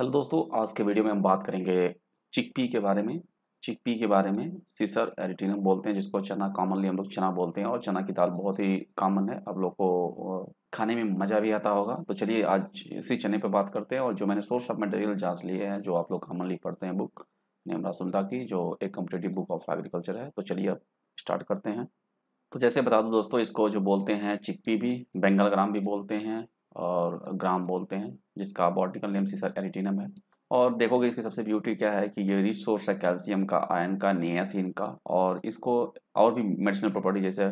Hello दोस्तों आज के वीडियो में हम बात करेंगे चिकपी के बारे में चिकपी के बारे में सीसर एरिटिनम बोलते हैं जिसको चना कॉमनली हम लोग चना बोलते हैं और चना की दाल बहुत ही कॉमन है आप लोग को खाने में मज़ा भी आता होगा तो चलिए आज इसी चने पर बात करते हैं और जो मैंने सोर्स ऑफ मटेरियल जाँच लिए हैं जो आप लोग कॉमनली पढ़ते हैं बुक नेमरा सुंदा की जो एक कम्पिटेटिव बुक ऑफ एग्रीकल्चर है तो चलिए अब स्टार्ट करते हैं तो जैसे बता दो दोस्तों इसको जो बोलते हैं चिकपी भी बेंगल ग्राम भी बोलते हैं और ग्राम बोलते हैं जिसका बॉटिकल नेम सीसर एरिटिनम है और देखोगे इसकी सबसे ब्यूटी क्या है कि ये रिच सोर्स है कैल्शियम का आयन का नियासिन का और इसको और भी मेडिसिनल प्रॉपर्टी जैसे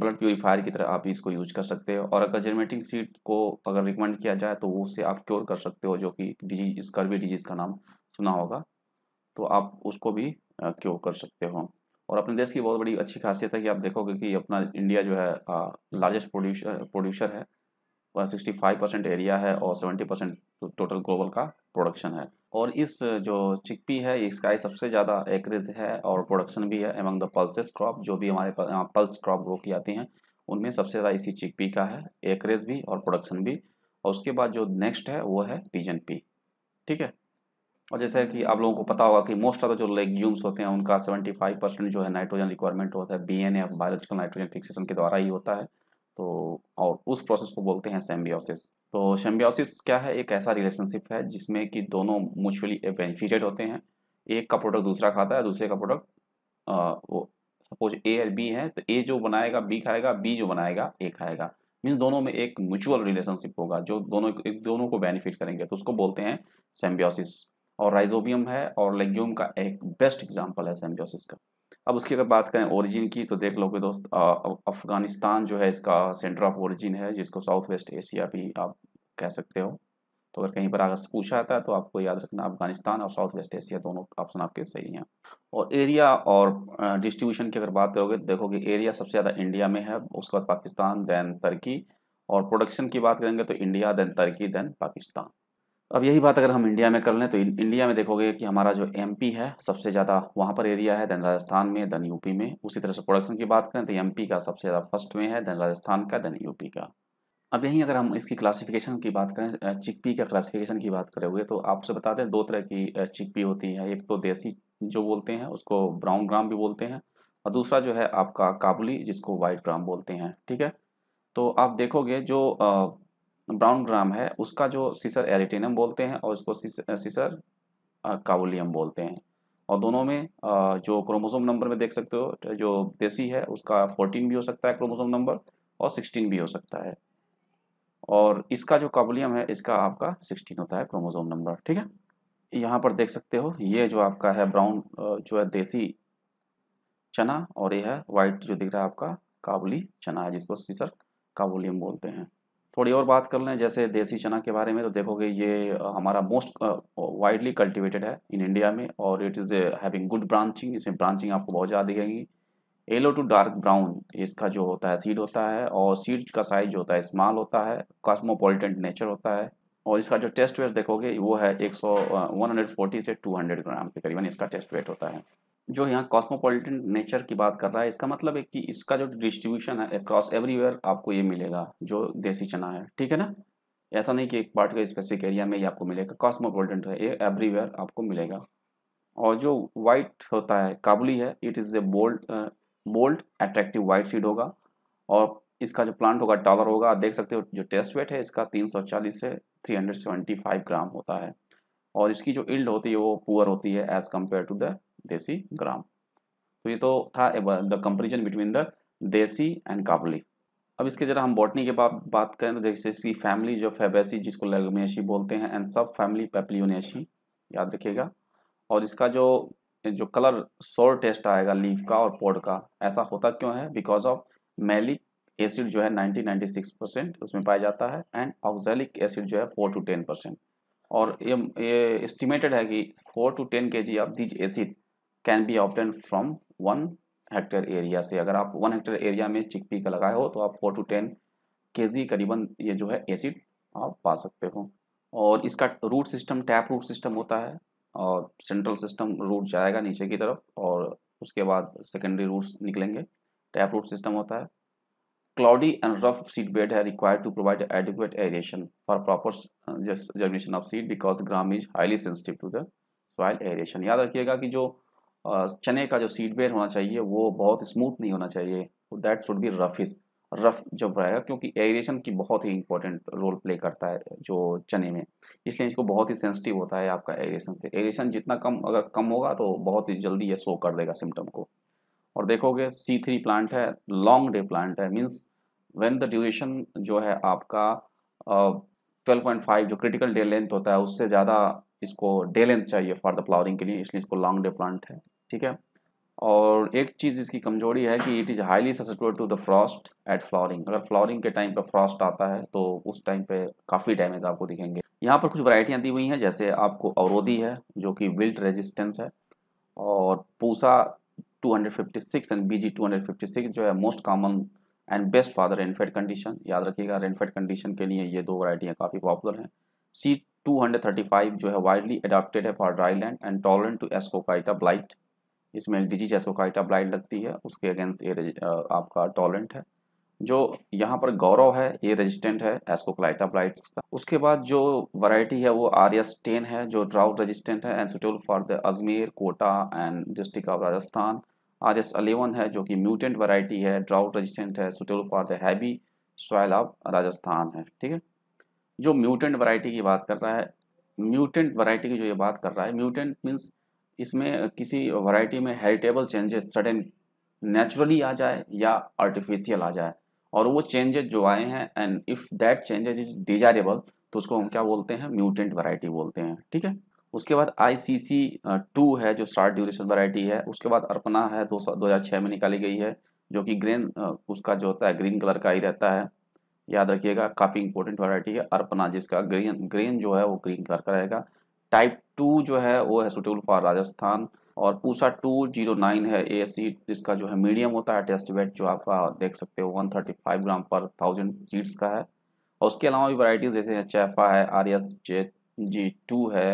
ब्लड प्योरीफायर की तरह आप इसको यूज कर सकते हो और अगर जर्मेटिंग सीड को अगर रिकमेंड किया जाए तो उससे आप क्योर कर सकते हो जो कि डिजीज स्कर्वी डिजीज का नाम सुना होगा तो आप उसको भी क्योर कर सकते हो और अपने देश की बहुत बड़ी अच्छी खासियत है कि आप देखोगे कि अपना इंडिया जो है लार्जेस्ट प्रोड्यूसर प्रोड्यूसर है वह 65 परसेंट एरिया है और 70 परसेंट टोटल ग्लोबल का प्रोडक्शन है और इस जो चिकपी है इसका सबसे ज़्यादा एकरेज है और प्रोडक्शन भी है एमंग द पल्सेस क्रॉप जो भी हमारे पल्स क्रॉप ग्रो की जाती हैं उनमें सबसे ज़्यादा इसी चिकपी का है एकरेज भी और प्रोडक्शन भी और उसके बाद जो नेक्स्ट है वो है पीजन पी ठीक है और जैसे कि आप लोगों को पता होगा कि मोस्ट ऑफ द जो लेग्यूम्स होते हैं उनका 75 परसेंट जो है नाइट्रोजन रिक्वायरमेंट होता है B N F biological nitrogen fixation के द्वारा ही होता है तो और उस प्रोसेस को बोलते हैं सेम्बियोसिस तो सेम्बियोसिस क्या है एक ऐसा रिलेशनशिप है जिसमें कि दोनों म्यूचुअली बेनिफिटेड होते हैं एक का प्रोडक्ट दूसरा खाता है दूसरे का प्रोडक्ट वो सपोज ए और बी है तो ए जो बनाएगा बी खाएगा बी जो बनाएगा ए खाएगा मीन्स दोनों में एक म्यूचुअल रिलेशनशिप होगा जो दोनों एक दोनों को बेनिफिट करेंगे तो उसको बोलते हैं सेम्बियोसिस और राइजोबियम है और लेग्यूम का एक बेस्ट एग्जाम्पल है सेम्बियोसिस का अब उसकी अगर बात करें ओरिजिन की तो देख लो कि दोस्त अफ़गानिस्तान जो है इसका सेंटर ऑफ ओरिजिन है जिसको साउथ वेस्ट एशिया भी आप कह सकते हो तो अगर कहीं पर अगर पूछा आता है तो आपको याद रखना अफगानिस्तान और साउथ वेस्ट एशिया दोनों ऑप्शन आपके सही हैं और एरिया और डिस्ट्रीब्यूशन की अगर बात करोगे तो देखोगे एरिया सबसे ज़्यादा इंडिया में है उसके बाद पाकिस्तान दैन तर्की और प्रोडक्शन की बात करेंगे तो India than Turkey than Pakistan अब यही बात अगर हम इंडिया में कर लें तो इंडिया में देखोगे कि हमारा जो एमपी है सबसे ज़्यादा वहाँ पर एरिया है देन राजस्थान में देन यूपी में उसी तरह से प्रोडक्शन की बात करें तो एमपी का सबसे ज़्यादा फर्स्ट में है देन राजस्थान का देन यूपी का अब यहीं अगर हम इसकी क्लासिफिकेशन की बात करें चिकपी का क्लासिफिकेशन की बात करें हुए तो आपसे बता दें दो तरह की चिकपी होती है एक तो देसी जो बोलते हैं उसको ब्राउन ग्राम भी बोलते हैं और दूसरा जो है आपका काबुली जिसको वाइट ग्राम बोलते हैं ठीक है तो आप देखोगे जो ब्राउन ग्राम है उसका जो सीसर एरिटेनम बोलते हैं और इसको सीसर काबुलियम बोलते हैं और दोनों में जो क्रोमोसोम नंबर में देख सकते हो जो देसी है उसका 14 भी हो सकता है क्रोमोसोम नंबर और 16 भी हो सकता है और इसका जो काबुलियम है इसका आपका 16 होता है क्रोमोसोम नंबर ठीक है यहाँ पर देख सकते हो ये जो आपका है ब्राउन जो है देसी चना और ये है वाइट जो दिख रहा है आपका काबुली चना है जिसको सीसर काबुलियम बोलते हैं थोड़ी और बात कर लें जैसे देसी चना के बारे में तो देखोगे ये हमारा मोस्ट वाइडली कल्टिवेटेड है इन इंडिया में और it is having good branching इसमें ब्रांचिंग आपको बहुत ज़्यादा दिखेगी येलो टू डार्क ब्राउन इसका जो होता है सीड होता है और सीड का साइज जो होता है स्मॉल होता है कॉस्मोपोलिटन नेचर होता है और इसका जो टेस्ट वेट देखोगे वो है एक सौ से टू ग्राम के करीबन इसका टेस्ट वेट होता है जो यहाँ कॉस्मोपॉलिटन नेचर की बात कर रहा है इसका मतलब है कि इसका जो डिस्ट्रीब्यूशन है अक्रॉस एवरीवेयर आपको ये मिलेगा जो देसी चना है ठीक है ना ऐसा नहीं कि एक पार्ट का स्पेसिफिक एरिया में ही आपको मिलेगा कॉस्मोपॉलिटन है ये एवरीवेयर आपको मिलेगा और जो वाइट होता है काबुली है it is a bold bold attractive white seed होगा और इसका जो प्लांट होगा टॉलर होगा आप देख सकते हो जो टेस्ट वेट है इसका 340 से 375 ग्राम होता है और इसकी जो इल्ड होती है वो पुअर होती है एज़ कम्पेयर टू द देसी ग्राम तो ये तो था the comparison between the desi and kabuli अब इसके जरा हम बॉटनी के बाद बात करें तो देखिए इसकी फैमिली जो फेबेसी जिसको लेगमेशी बोलते हैं एंड सब फैमिली पेपलियोनेशी याद रखिएगा और इसका जो जो कलर सोर टेस्ट आएगा लीफ का और पॉड का ऐसा होता क्यों है बिकॉज ऑफ मेलिक एसिड जो है सिक्स परसेंट उसमें पाया जाता है एंड ऑक्जेलिक एसिड जो है फोर टू टेन परसेंट और ये ये एस्टिमेटेड है कि four to ten K G of these acid can be obtained from one hectare area से अगर आप वन हेक्टेयर एरिया में चिकपी का लगाए हो तो आप फोर टू टेन के जी करीबन ये जो है एसिड आप पा सकते हो और इसका root system tap root system होता है और सेंट्रल सिस्टम रूट जाएगा नीचे की तरफ और उसके बाद सेकेंडरी रूट्स निकलेंगे टैप रूट सिस्टम होता है cloudy and rough seed bed है required to provide adequate aeration for proper germination of seed because gram is highly sensitive to the soil aeration याद रखिएगा कि जो चने का जो सीड बेड होना चाहिए वो बहुत स्मूथ नहीं होना चाहिए that should be rough is rough जब रहेगा क्योंकि एरिएशन की बहुत ही इंपॉर्टेंट रोल प्ले करता है जो चने में इसलिए इसको बहुत ही सेंसिटिव होता है आपका एरिएशन से एरिएशन जितना कम अगर कम होगा तो बहुत ही जल्दी ये शो कर देगा सिम्टम को और देखोगे सी थ्री प्लांट है लॉन्ग डे प्लांट है मीन्स वेन द ड्यूरेशन जो है आपका ट्वेल्व पॉइंट फाइव जो क्रिटिकल डे लेंथ होता है उससे ज़्यादा इसको डे लेंथ चाहिए फॉर द फ्लावरिंग के लिए इसलिए इसको लॉन्ग डे प्लांट है ठीक है और एक चीज़ इसकी कमजोरी है कि it is highly susceptible to the frost at flowering अगर फ्लॉरिंग के टाइम पर फ्रॉस्ट आता है तो उस टाइम पर काफ़ी डैमेज आपको दिखेंगे यहाँ पर कुछ वराइटियाँ दी हुई हैं जैसे आपको अवरोधी है जो कि विल्ट रेजिस्टेंस है और पूसा 256 एंड बीजी 256 जो है most common and best for the rainfed condition याद रखिएगा रेनफेड कंडीशन के लिए ये दो वराइटियाँ काफ़ी पॉपुलर हैं सी 235 जो है वाइडली अडाप्टेड है for dry land and tolerant to ascochyta blight जिसमें एलडीजी जेस्पोकाइट ब्लाइट लगती है उसके अगेंस्ट ये आपका टॉलेंट है जो यहाँ पर गौरव है ये रेजिस्टेंट है एस्कोक्लाइटा ब्लाइट का उसके बाद जो वैरायटी है वो आर एस टेन है जो ड्राउट रेजिस्टेंट है and suitable for the Ajmer Kota and district of Rajasthan R S eleven है जो कि म्यूटेंट वैरायटी है ड्राउट रेजिस्टेंट है suitable for the heavy soil of Rajasthan है ठीक है जो म्यूटेंट वराइटी की बात कर रहा है म्यूटेंट वरायटी की जो ये बात कर रहा है म्यूटेंट मीन्स इसमें किसी वैरायटी में हेरिटेबल चेंजेस सडन नेचुरली आ जाए या आर्टिफिशियल आ जाए और वो चेंजेस जो आए हैं and if that changes is desirable तो उसको हम क्या बोलते हैं म्यूटेंट वैरायटी बोलते हैं ठीक है उसके बाद आई सी सी टू है जो शार्ट ड्यूरेशन वैरायटी है उसके बाद अर्पना है दो दो हज़ार छः में निकाली गई है जो कि ग्रीन उसका जो होता है ग्रीन कलर का ही रहता है याद रखिएगा काफ़ी इंपॉर्टेंट वैरायटी है अर्पना जिसका ग्रीन ग्रीन जो है वो ग्रीन कलर का रहेगा टाइप टू जो है वो है सुटेबल फॉर राजस्थान और पूसा टू जीरो नाइन है ए जिसका जो है मीडियम होता है टेस्ट वेट जो आपका देख सकते हो वन थर्टी फाइव ग्राम पर थाउजेंड सीड्स का है और उसके अलावा भी वैरायटीज़ जैसे चैफा है R S J G two है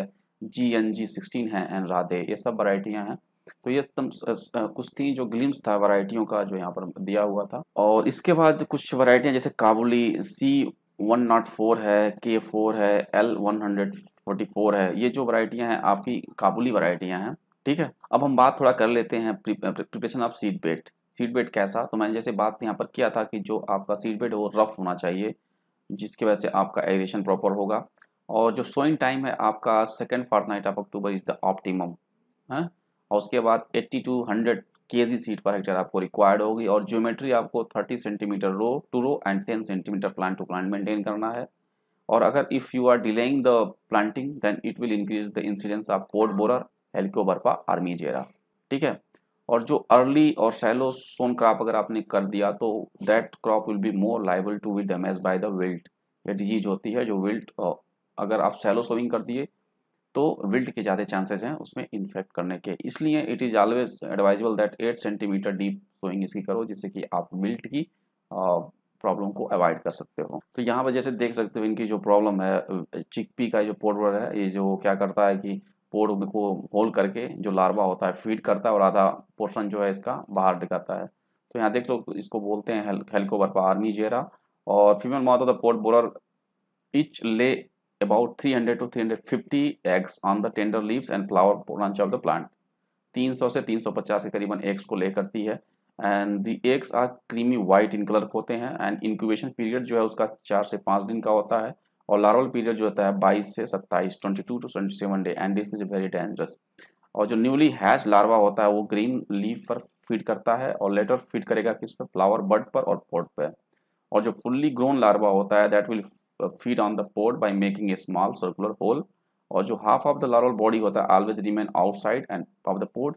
जी एन जी सिक्सटीन है एन राधे ये सब वराइटियाँ हैं तो ये तम कुछ थी जो ग्लिम्स था वराइटियों का जो यहाँ पर दिया हुआ था और इसके बाद कुछ वराइटियाँ जैसे काबुली सी वन नाट फोर है के फोर है L one hundred forty four है ये जो वराइटियाँ हैं आपकी काबुली वराइटियाँ हैं ठीक है अब हम बात थोड़ा कर लेते हैं preparation of seed bed seed bed कैसा तो मैंने जैसे बात यहाँ पर किया था कि जो आपका सीड बेट वो रफ होना चाहिए जिसकी वजह से आपका एरिएशन प्रॉपर होगा और जो सोइंग टाइम है आपका second fortnight of October is the optimum है हाँ? और उसके बाद 80 टू 100 के जी सीट पर हेक्टेयर आपको रिक्वायर्ड होगी और ज्योमेट्री आपको 30 centimetre row to row and 10 centimetre plant to plant maintain करना है और अगर if you are delaying the planting then it will increase the incidence of pod borer Helicoverpa armigera ठीक है और जो अर्ली और सैलो सोन क्रॉप अगर आपने कर दिया तो that crop will be more liable to be damage by the wilt या डिजीज होती है जो विल्ट अगर आप सैलो सोविंग कर दिए तो विल्ट के ज़्यादा चांसेस हैं उसमें इन्फेक्ट करने के इसलिए it is always advisable that eight centimetre deep sowing इसकी करो जिससे कि आप विल्ट की प्रॉब्लम को अवॉइड कर सकते हो तो यहाँ पर जैसे देख सकते हो इनकी जो प्रॉब्लम है चिकपी का जो पोडवर है ये जो क्या करता है कि पोर्ट को होल करके जो लार्वा होता है फीड करता है और आधा पोर्शन जो है इसका बाहर निकालता है तो यहाँ देख लो इसको बोलते हैं हेल्कोबर आर्मी जेरा और female moth of the pod borer each lay about 300 to 350 eggs on the tender leaves and flower branch of the plant 300 से 350 के करीबन एग्स को ले करती है and the eggs are creamy white in colour होते हैं and incubation period जो है उसका चार से पाँच दिन का होता है और लार्वल पीरियड जो होता है बाईस से सत्ताईस twenty two to twenty seven day and this is very dangerous और जो न्यूली हैच लार्वा होता है वो ग्रीन लीव पर फीड करता है और लेटर फीड करेगा किस पर फ्लावर बर्ड पर और पोर्ट पर और जो फुल्ली ग्रोन लार्वा होता है that will feed on the pod by making a small circular hole और जो half of the larval body होता है always remain outside and of the pod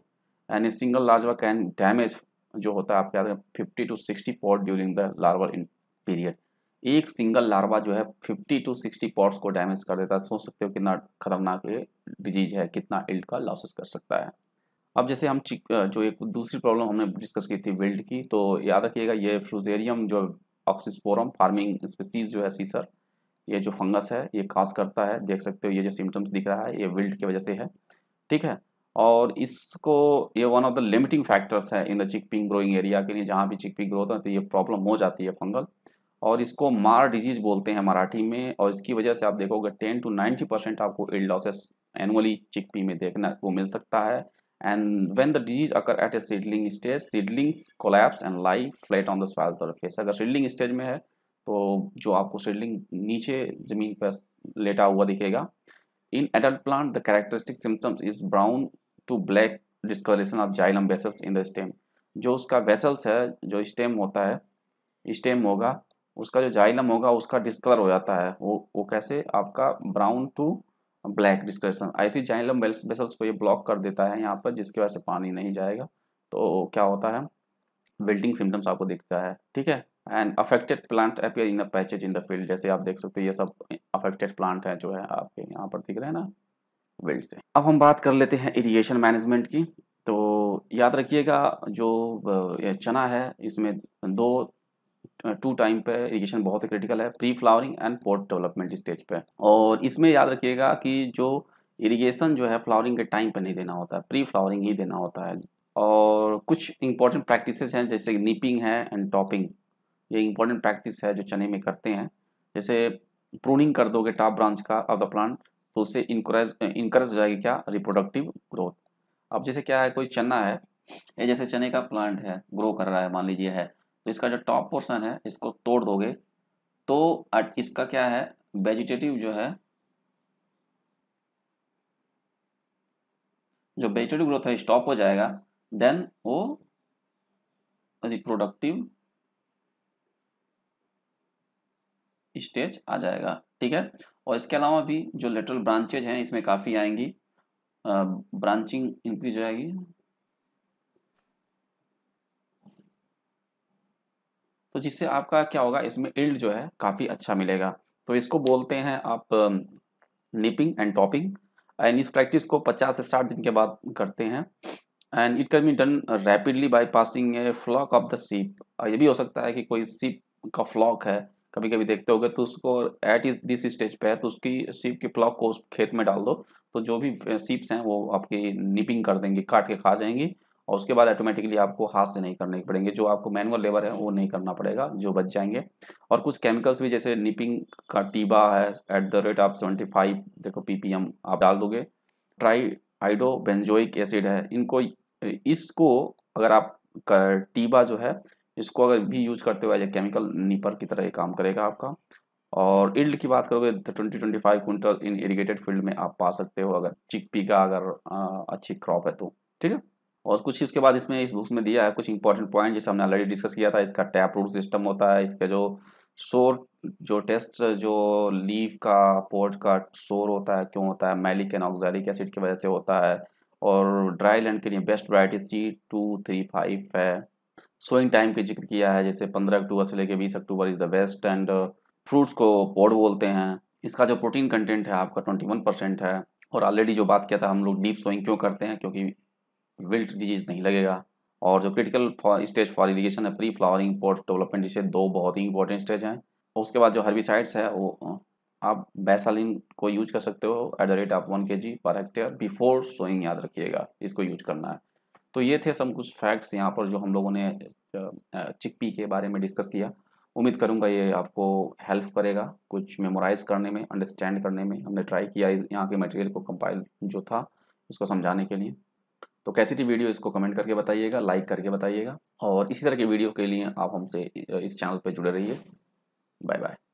and a single larva can damage जो होता है आप क्या fifty to sixty pod during the larval period एक सिंगल लार्वा जो है 50 टू 60 पॉट्स को डैमेज कर देता है सोच सकते हो कितना खतरनाक ये डिजीज है कितना इल्ड का लॉसेस कर सकता है अब जैसे हम जो एक दूसरी प्रॉब्लम हमने डिस्कस की थी विल्ड की तो याद रखिएगा ये फ्लूजेरियम जो ऑक्सीस्पोरम फार्मिंग स्पीसीज जो है सीसर ये जो फंगस है ये खास करता है देख सकते हो ये जो सिम्टम्स दिख रहा है ये विल्ड की वजह से है ठीक है और इसको ये one of the limiting factors है in the chickpea growing area के लिए जहाँ भी चिकपिंग ग्रोथ है तो ये प्रॉब्लम हो जाती है फंगल और इसको मार डिजीज बोलते हैं मराठी में और इसकी वजह से आप देखोगे टेन टू नाइन्टी परसेंट आपको एड लॉसेस एनुअली चिकपी में देखने को मिल सकता है and when the disease occur at a seedling stage seedlings collapse and live flat on the soil surface अगर सीडलिंग स्टेज में है तो जो आपको सीडलिंग नीचे जमीन पर लेटा हुआ दिखेगा in adult plant the characteristic symptoms is brown to black discoloration of xylem vessels in the stem जो उसका वेसल्स है जो स्टेम होता है स्टेम होगा उसका जो जाइलम होगा उसका डिस्कलर हो जाता है वो वो कैसे आपका ब्राउन टू ब्लैक डिस्कलरेशन ऐसी जाइलम वेसल्स को ये ब्लॉक कर देता है यहाँ पर जिसकी वजह से पानी नहीं जाएगा तो क्या होता है बिल्डिंग सिम्टम्स आपको दिखता है ठीक है and affected plant appear in a patches in the field जैसे आप देख सकते हो ये सब अफेक्टेड प्लांट है जो है आपके यहाँ पर दिख रहे हैं ना वेल्ड से अब हम बात कर लेते हैं इरिगेशन मैनेजमेंट की तो याद रखिएगा जो चना है इसमें दो टू टाइम पे इरिगेशन बहुत ही क्रिटिकल है pre flowering and pod development stage पे और इसमें याद रखिएगा कि जो इरिगेशन जो है फ्लावरिंग के टाइम पर नहीं देना होता है प्री फ्लावरिंग ही देना होता है और कुछ इंपॉर्टेंट प्रैक्टिसेस हैं जैसे नीपिंग है एंड टॉपिंग ये इंपॉर्टेंट प्रैक्टिस है जो चने में करते हैं जैसे प्रूनिंग कर दोगे टॉप ब्रांच का ऑफ द प्लांट तो उससे इंकरेज इंकरेज हो जाएगी क्या रिप्रोडक्टिव ग्रोथ अब जैसे क्या है कोई चना है ये जैसे चने का प्लांट है ग्रो कर रहा है मान लीजिए है तो इसका जो टॉप पोर्सन है इसको तोड़ दोगे तो इसका क्या है वेजिटेटिव जो है जो वेजिटेटिव ग्रोथ है स्टॉप हो जाएगा देन वो रिप्रोडक्टिव स्टेज आ जाएगा ठीक है और इसके अलावा भी जो लेटरल ब्रांचेज हैं इसमें काफ़ी आएंगी ब्रांचिंग इंक्रीज हो जाएगी तो जिससे आपका क्या होगा इसमें इल्ड जो है काफ़ी अच्छा मिलेगा तो इसको बोलते हैं आप निपिंग एंड टॉपिंग एंड इस प्रैक्टिस को 50 से 60 दिन के बाद करते हैं and it can be done rapidly by passing a flock of the sheep ये भी हो सकता है कि कोई सीप का फ्लॉक है कभी कभी देखते हो तो उसको एट इस दिस स्टेज पे है तो उसकी सीप के फ्लॉक को उस खेत में डाल दो तो जो भी सीप्स हैं वो आपकी निपिंग कर देंगी काट के खा जाएंगी और उसके बाद ऑटोमेटिकली आपको हाथ से नहीं करने पड़ेंगे जो आपको मैनुअल लेबर है वो नहीं करना पड़ेगा जो बच जाएंगे और कुछ केमिकल्स भी जैसे निपिंग का टीबा है एट द रेट आप सेवेंटी फाइव देखो पीपीएम आप डाल दोगे ट्राई बेंजोइक एसिड है इनको इसको अगर आप टीबा जो है इसको अगर भी यूज करते हो एज ए केमिकल नीपर की तरह ये काम करेगा आपका और इल्ड की बात करोगे तो twenty twenty five quintal in irrigated field में आप पा सकते हो अगर चिकपी का अगर आ, अच्छी क्रॉप है तो ठीक है और कुछ इसके बाद इसमें इस बुक्स में दिया है कुछ इंपॉर्टेंट पॉइंट जैसे हमने ऑलरेडी डिस्कस किया था इसका टैप रूट सिस्टम होता है इसका जो शोर जो टेस्ट जो लीव का पोर्ट का शोर होता है क्यों होता है मैलिक एंड ऑक्जैलिक एसिड की वजह से होता है और ड्राई लैंड के लिए best variety C two three five है सोइंग टाइम के जिक्र किया है जैसे पंद्रह अक्टूबर से लेकर बीस October is the best and uh, fruits को पोड बोलते हैं इसका जो प्रोटीन कंटेंट है आपका ट्वेंटी वन परसेंट है और ऑलरेडी जो बात किया था हम लोग डीप सोइंग क्यों करते हैं क्योंकि विल्ट डिजीज नहीं लगेगा और जो क्रिटिकल स्टेज फॉर इरीगेशन है प्री फ्लावरिंग पोर्ट डेवलपमेंट इसे दो बहुत ही इंपॉर्टेंट स्टेज हैं उसके बाद जो हर्बिसाइड्स है वो uh, आप बैसालिन को यूज कर सकते हो at the rate of one K G per hectare before sowing याद रखिएगा इसको यूज करना है तो ये थे सब कुछ फैक्ट्स यहाँ पर जो हम लोगों ने चिकपी के बारे में डिस्कस किया उम्मीद करूँगा ये आपको हेल्प करेगा कुछ मेमोराइज करने में अंडरस्टैंड करने में हमने ट्राई किया यहाँ के मटेरियल को कंपाइल जो था उसको समझाने के लिए तो कैसी थी वीडियो इसको कमेंट करके बताइएगा लाइक करके बताइएगा और इसी तरह की वीडियो के लिए आप हमसे इस चैनल पर जुड़े रहिए बाय बाय